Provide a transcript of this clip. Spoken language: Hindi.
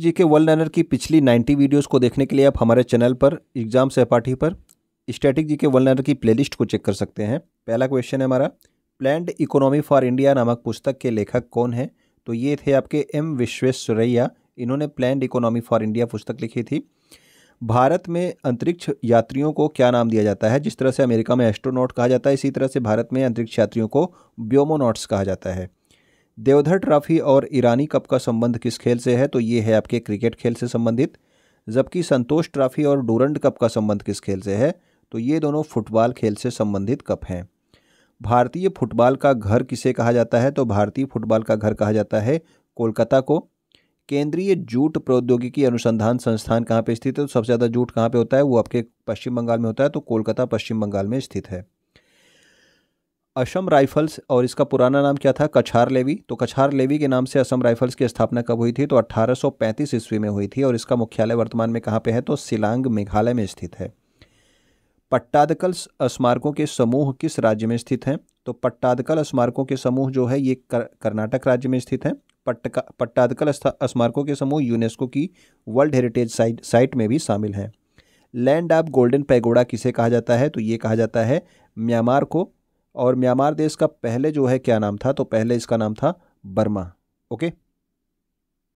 जीके वर्ल्ड लर्नर की पिछली 90 वीडियोस को देखने के लिए आप हमारे चैनल पर एग्जाम सहपाठी पर स्टैटिक जीके वर्ल्ड लर्नर की प्लेलिस्ट को चेक कर सकते हैं पहला क्वेश्चन है हमारा प्लैंड इकोनॉमी फॉर इंडिया नामक पुस्तक के लेखक कौन है तो ये थे आपके एम विश्वेश्वरैया इन्होंने प्लैंड इकोनॉमी फॉर इंडिया पुस्तक लिखी थी भारत में अंतरिक्ष यात्रियों को क्या नाम दिया जाता है जिस तरह से अमेरिका में एस्ट्रोनॉट कहा जाता है इसी तरह से भारत में अंतरिक्ष यात्रियों को ब्योमोनॉट्स कहा जाता है देवधर ट्रॉफी और ईरानी कप का संबंध किस खेल से है तो ये है आपके क्रिकेट खेल से संबंधित जबकि संतोष ट्रॉफी और डूरंड कप का संबंध किस खेल से है तो ये दोनों फुटबॉल खेल से संबंधित कप हैं भारतीय फुटबॉल का घर किसे कहा जाता है तो भारतीय फुटबॉल का घर कहा जाता है कोलकाता को केंद्रीय जूट प्रौद्योगिकी अनुसंधान संस्थान कहाँ पे स्थित है तो सबसे ज़्यादा जूट कहाँ पे होता है वो आपके पश्चिम बंगाल में होता है तो कोलकाता पश्चिम बंगाल में स्थित है असम राइफल्स और इसका पुराना नाम क्या था कछार लेवी तो कछार लेवी के नाम से असम राइफल्स की स्थापना कब हुई थी तो 1835 ईस्वी में हुई थी और इसका मुख्यालय वर्तमान में कहाँ पे है तो सिलांग मेघालय में स्थित है पट्टादकल स्मारकों के समूह किस राज्य में स्थित हैं तो पट्टादकल स्मारकों के समूह जो है ये कर, कर्नाटक राज्य में स्थित हैं पट्टका पट्टादकल स्मारकों के समूह यूनेस्को की वर्ल्ड हेरिटेज साइट साइट में भी शामिल हैं लैंड ऑफ गोल्डन पैगोडा किसे कहा जाता है तो ये कहा जाता है म्यांमार को और म्यांमार देश का पहले जो है क्या नाम था तो पहले इसका नाम था बर्मा ओके